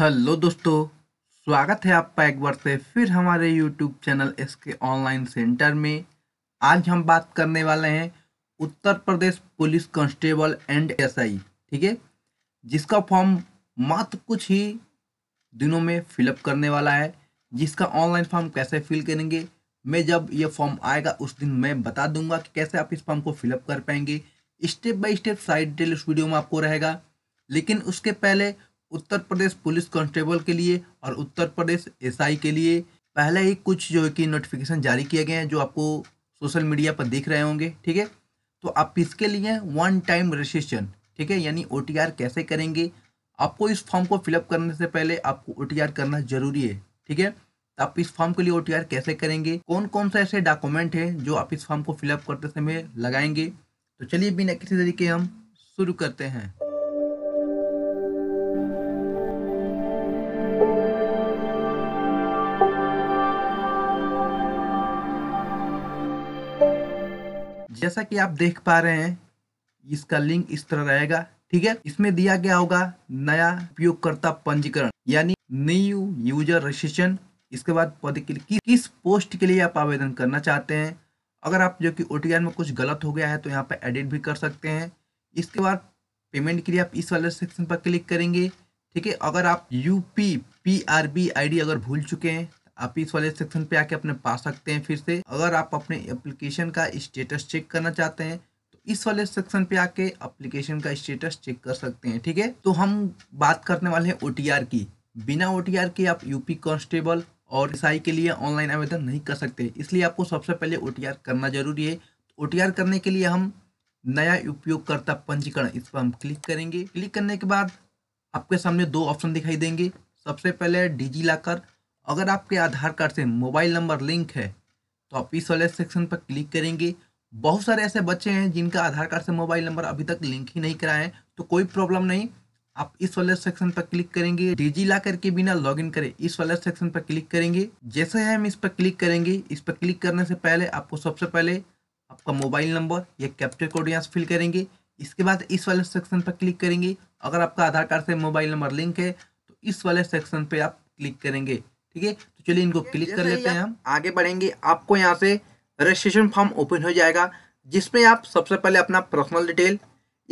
Hello दोस्तों स्वागत है आपका एक बार से फिर हमारे यूट्यूब चैनल इसके ऑनलाइन सेंटर में आज हम बात करने वाले हैं Uttar Pradesh police constable and SI ठीक है जिसका फॉर्म मात्र कुछ ही दिनों में फिलअप करने वाला है जिसका ऑनलाइन फॉर्म कैसे फिल करेंगे मैं जब ये फॉर्म आएगा उस दिन मैं बता दूंगा कि कैसे आप इस फॉर्म को फिलअप कर पाएंगे step by step side detail इस वीडियो में आपको रहेगा लेकिन उसके पहले उत्तर प्रदेश पुलिस कांस्टेबल के लिए और उत्तर प्रदेश एसआई के लिए पहले ही कुछ जो है कि नोटिफिकेशन जारी किए गए हैं जो आपको सोशल मीडिया पर देख रहे होंगे ठीक है तो आप इसके लिए वन टाइम रजिस्ट्रेशन ठीक है यानी ओ कैसे करेंगे आपको इस फॉर्म को फिलअप करने से पहले आपको ओ करना जरूरी है ठीक है तो आप इस फॉर्म के लिए ओ कैसे करेंगे कौन कौन सा ऐसे डॉक्यूमेंट है जो आप इस फॉर्म को फिलअप करते समय लगाएंगे तो चलिए बिना किसी तरीके हम शुरू करते हैं जैसा कि आप देख पा रहे हैं इसका लिंक इस तरह रहेगा ठीक है इसमें दिया गया होगा नया उपयोगकर्ता पंजीकरण यानी न्यू यूजर रजिस्ट्रेशन इसके बाद पद के लिए कि, किस पोस्ट के लिए आप आवेदन करना चाहते हैं अगर आप जो कि ओ में कुछ गलत हो गया है तो यहाँ पर एडिट भी कर सकते हैं इसके बाद पेमेंट के लिए आप इस वाले सेक्शन पर क्लिक करेंगे ठीक है अगर आप U P P R B I D अगर भूल चुके हैं आप इस वाले सेक्शन पे आके अपने पा सकते हैं फिर से अगर आप अपने एप्लीकेशन का स्टेटस चेक करना चाहते हैं तो इस वाले सेक्शन पे आके एप्लीकेशन का स्टेटस चेक कर सकते हैं ठीक है तो हम बात करने वाले हैं ओ की बिना ओ के आप यूपी कांस्टेबल और ईसाई के लिए ऑनलाइन आवेदन नहीं कर सकते इसलिए आपको सबसे पहले ओ करना जरूरी है ओ तो करने के लिए हम नया उपयोगकर्ता पंजीकरण इस पर हम क्लिक करेंगे क्लिक करने के बाद आपके सामने दो ऑप्शन दिखाई देंगे सबसे पहले डिजी लॉकर अगर आपके आधार कार्ड से मोबाइल नंबर लिंक है तो आप इस वाले सेक्शन पर क्लिक करेंगे बहुत सारे ऐसे बच्चे हैं जिनका आधार कार्ड से मोबाइल नंबर अभी तक लिंक ही नहीं कराए तो कोई प्रॉब्लम नहीं आप इस वाले सेक्शन पर क्लिक करेंगे डिजी लॉकर के बिना लॉग इन करें इस वाले सेक्शन पर क्लिक करेंगे जैसे हम इस पर क्लिक करेंगे इस पर क्लिक करने से पहले आपको सबसे पहले आपका मोबाइल नंबर या कैप्चर कोड यहाँ फिल करेंगे इसके बाद इस वाले सेक्शन पर क्लिक करेंगे अगर आपका आधार कार्ड से मोबाइल नंबर लिंक है तो इस वाले सेक्शन पर आप क्लिक करेंगे ठीक है तो चलिए इनको क्लिक कर लेते हैं हम आगे बढ़ेंगे आपको यहाँ से रजिस्ट्रेशन फॉर्म ओपन हो जाएगा जिसमें आप सबसे पहले अपना पर्सनल डिटेल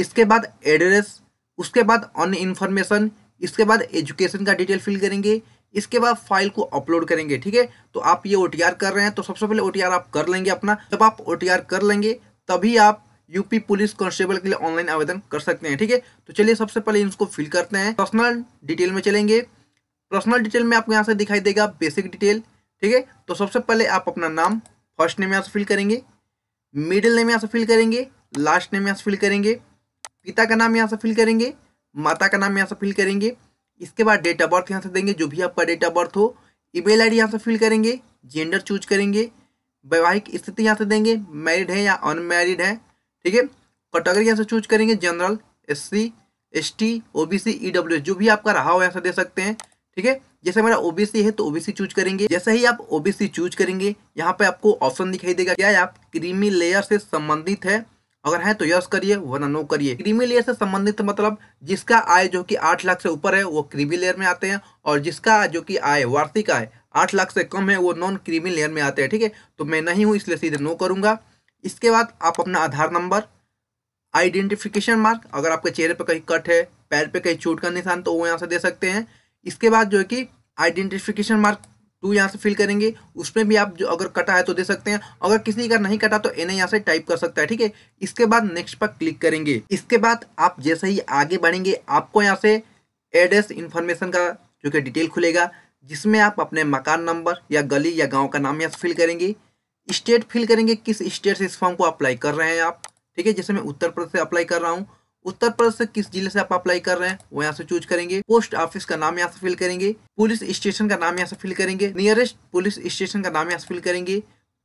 इसके बाद एड्रेस उसके बाद अन इन्फॉर्मेशन इसके बाद एजुकेशन का डिटेल फिल करेंगे इसके बाद फाइल को अपलोड करेंगे ठीक है तो आप ये ओ कर रहे हैं तो सबसे पहले ओ आप कर लेंगे अपना जब आप ओ कर लेंगे तभी आप यूपी पुलिस कांस्टेबल के लिए ऑनलाइन आवेदन कर सकते हैं ठीक है तो चलिए सबसे पहले इसको फिल करते हैं पर्सनल डिटेल में चलेंगे पर्सनल डिटेल में आपको यहाँ से दिखाई देगा बेसिक डिटेल ठीक है तो सबसे पहले आप अपना नाम फर्स्ट नेम यहाँ से फिल करेंगे मिडिल नेम यहाँ से फिल करेंगे लास्ट नेम यहाँ से फिल करेंगे पिता का नाम यहाँ से फिल करेंगे माता का नाम यहाँ से फिल करेंगे इसके बाद डेट ऑफ बर्थ यहाँ से देंगे जो भी आपका डेट ऑफ बर्थ हो ईमेल डी यहाँ से फिल करेंगे जेंडर चूज करेंगे वैवाहिक स्थिति यहाँ से देंगे मैरिड है या अनमैरिड है ठीक है कैटेगरी यहाँ से चूज करेंगे general S C S T O B C E W जो भी आपका रहा हो यहाँ से दे सकते हैं ठीक है जैसे मेरा ओबीसी है तो ओबीसी चूज करेंगे जैसे ही आप ओबीसी चूज करेंगे यहाँ पे आपको ऑप्शन दिखाई देगा क्या आप क्रीमी लेयर से संबंधित है अगर है तो यस करिए वरना नो करिए क्रीमी लेयर से संबंधित मतलब जिसका आय जो कि आठ लाख से ऊपर है वो क्रीमी लेयर में आते हैं और जिसका जो कि आय वार्षिक आय आठ लाख से कम है वो नॉन क्रीमी लेयर में आते हैं ठीक है थीके? तो मैं नहीं हूँ इसलिए सीधे नो करूंगा इसके बाद आप अपना आधार नंबर आइडेंटिफिकेशन मार्क अगर आपके चेहरे पर कहीं कट है पैर पर कहीं चोट का निशान तो वो यहाँ से दे सकते हैं इसके बाद जो है कि आइडेंटिफिकेशन मार्क टू यहाँ से फिल करेंगे उसमें भी आप जो अगर कटा है तो दे सकते हैं अगर किसी का नहीं कटा तो एन यहाँ से टाइप कर सकता है ठीक है इसके बाद नेक्स्ट पर क्लिक करेंगे इसके बाद आप जैसे ही आगे बढ़ेंगे आपको यहाँ से एड्रेस इन्फॉर्मेशन का जो कि डिटेल खुलेगा जिसमें आप अपने मकान नंबर या गली या गाँव का नाम यहाँ फिल करेंगे स्टेट फिल करेंगे किस स्टेट से इस फॉर्म को अप्लाई कर रहे हैं आप ठीक है जैसे मैं उत्तर प्रदेश से अप्लाई कर रहा हूँ उत्तर प्रदेश से किस जिले से आप अप्लाई कर रहे हैं वो यहाँ से चूज करेंगे पोस्ट ऑफिस का नाम यहाँ से फिल करेंगे पुलिस स्टेशन का नाम यहाँ से फिल करेंगे नियरेस्ट पुलिस स्टेशन का नाम यहाँ से फिल करेंगे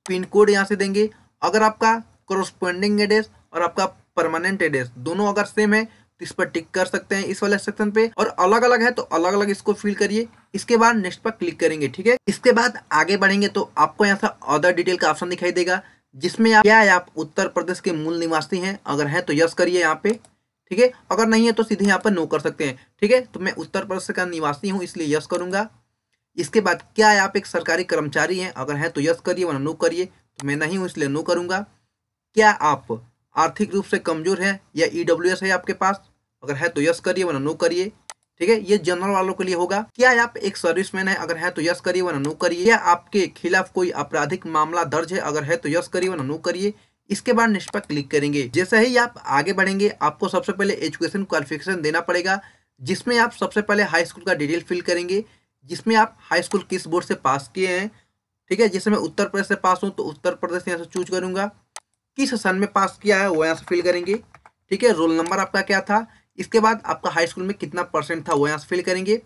पिन कोड यहाँ से देंगे अगर आपका क्रोस्पोंडिंग एड्रेस और आपका परमानेंट एड्रेस दोनों अगर सेम है तो इस पर टिक कर सकते हैं इस वाले सेक्शन पे और अलग अलग है तो अलग अलग इसको फिल करिए इसके बाद नेक्स्ट पर क्लिक करेंगे ठीक है इसके बाद आगे बढ़ेंगे तो आपको यहाँ से अदर डिटेल का ऑप्शन दिखाई देगा जिसमें आप क्या है आप उत्तर प्रदेश के मूल निवासी हैं अगर हैं तो यस करिए यहाँ पे ठीक है अगर नहीं है तो सीधे यहाँ पर नो कर सकते हैं ठीक है तो मैं उत्तर प्रदेश का निवासी हूँ इसलिए यस करूंगा इसके बाद क्या आप एक सरकारी कर्मचारी हैं अगर हैं तो यस करिए वरना नो करिए तो मैं नहीं हूँ इसलिए नो करूंगा क्या आप आर्थिक रूप से कमजोर हैं या ई e है आपके पास अगर है तो यस करिए वरना नो करिए ठीक है ये जनरल वालों के लिए होगा क्या आप एक सर्विसमैन है अगर है तो यस करिए वरना नो करिए या आपके खिलाफ कोई आपराधिक मामला दर्ज है अगर है तो यस करिए वरना नो करिए इसके बाद नेक्स्ट पर क्लिक करेंगे जैसे ही आप आगे बढ़ेंगे आपको सबसे पहले एजुकेशन क्वालिफिकेशन देना पड़ेगा जिसमें आप सबसे पहले हाई स्कूल का डिटेल फिल करेंगे जिसमें आप हाई स्कूल किस बोर्ड से पास किए हैं ठीक है जैसे मैं उत्तर प्रदेश से पास हूँ तो उत्तर प्रदेश यहाँ से चूज करूँगा किस सन में पास किया है वो यहाँ से फिल करेंगे ठीक है रोल नंबर आपका क्या था इसके बाद आपका हाई स्कूल में कितना परसेंट था वो यहाँ से फिल करेंगे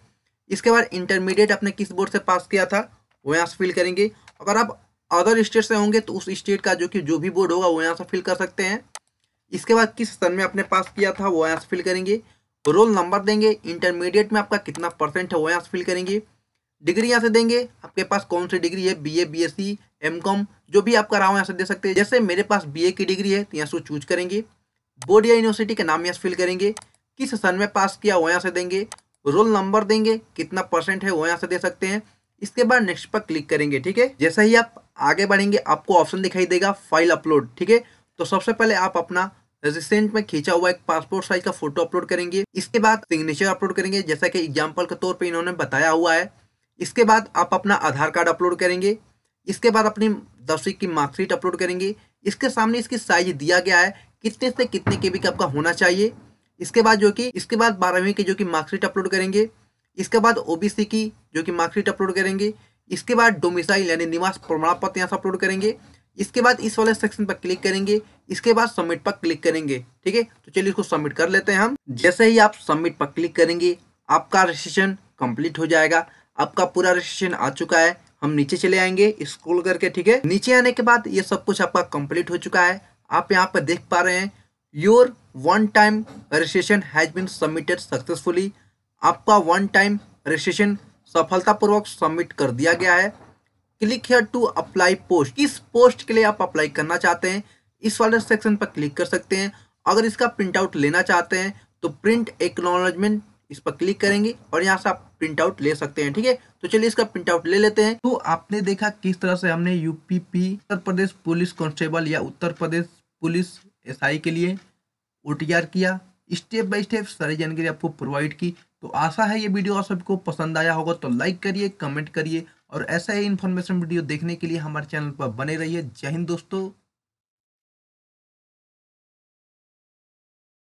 इसके बाद इंटरमीडिएट आपने किस बोर्ड से पास किया था वो यहाँ से फिल करेंगे अगर आप अदर स्टेट से होंगे तो उस स्टेट का जो कि जो भी बोर्ड होगा वो यहाँ से फिल कर सकते हैं इसके बाद किस सन में आपने पास किया था वो यहाँ से फिल करेंगे रोल नंबर देंगे इंटरमीडिएट में आपका कितना परसेंट है वो यहाँ से फिल करेंगे डिग्री यहाँ से देंगे आपके पास कौन सी डिग्री है B A B S C M com जो भी आपका रहा हो यहाँ से दे सकते हैं जैसे मेरे पास बी ए की डिग्री है तो यहाँ से चूज करेंगे बोर्ड या यूनिवर्सिटी का नाम यहाँ से फिल करेंगे किस सन में पास किया वो यहाँ से देंगे रोल नंबर देंगे कितना परसेंट है वो यहाँ से दे सकते हैं इसके बाद नेक्स्ट पर क्लिक करेंगे ठीक है जैसे ही आप आगे बढ़ेंगे आपको ऑप्शन दिखाई देगा फाइल अपलोड ठीक है तो सबसे पहले आप अपना रेजिस्टेंट में खींचा हुआ एक पासपोर्ट साइज का फोटो अपलोड करेंगे इसके बाद सिग्नेचर अपलोड करेंगे जैसा कि एग्जाम्पल के तौर पर इन्होंने बताया हुआ है इसके बाद आप अपना आधार कार्ड अपलोड करेंगे इसके बाद अपनी दसवीं की मार्कशीट अपलोड करेंगे इसके सामने इसकी साइज दिया गया है कितने से कितने के बी का आपका होना चाहिए इसके बाद जो कि इसके बाद बारहवीं की जो कि मार्कशीट अपलोड करेंगे इसके बाद ओबीसी की जो कि मार्कशीट अपलोड करेंगे इसके बाद डोमिसाइल यानी निवास प्रमाण पत्र यहाँ से अपलोड करेंगे इसके बाद इस वाले सेक्शन पर क्लिक करेंगे इसके बाद सबमिट पर क्लिक करेंगे ठीक है तो चलिए इसको सबमिट कर लेते हैं हम जैसे ही आप सबमिट पर क्लिक करेंगे आपका रजिस्ट्रेशन कंप्लीट हो जाएगा आपका पूरा रजिस्ट्रेशन आ चुका है हम नीचे चले आएंगे स्क्रॉल करके ठीक है नीचे आने के बाद ये सब कुछ आपका कंप्लीट हो चुका है आप यहाँ पर देख पा रहे हैं your one time registration has been submitted successfully आपका वन टाइम रजिस्ट्रेशन सफलतापूर्वक सबमिट कर दिया गया है click here to apply post किस पोस्ट के लिए आप अप्लाई करना चाहते हैं इस वाले सेक्शन पर क्लिक कर सकते हैं अगर इसका प्रिंट आउट लेना चाहते हैं तो प्रिंट एक्नोलॉजमेंट इस पर क्लिक करेंगे और यहाँ से आप प्रिंट आउट ले सकते हैं ठीक है तो चलिए इसका प्रिंट आउट ले लेते हैं तो आपने देखा किस तरह से हमने UPP Uttar Pradesh police constable या उत्तर प्रदेश पुलिस एसआई के लिए ओटीआर किया स्टेप बाय स्टेप सारी जानकारी आपको प्रोवाइड की तो आशा है ये वीडियो आप सबको पसंद आया होगा तो लाइक करिए कमेंट करिए और ऐसा ही इन्फॉर्मेशन वीडियो देखने के लिए हमारे चैनल पर बने रहिए जय हिंद दोस्तों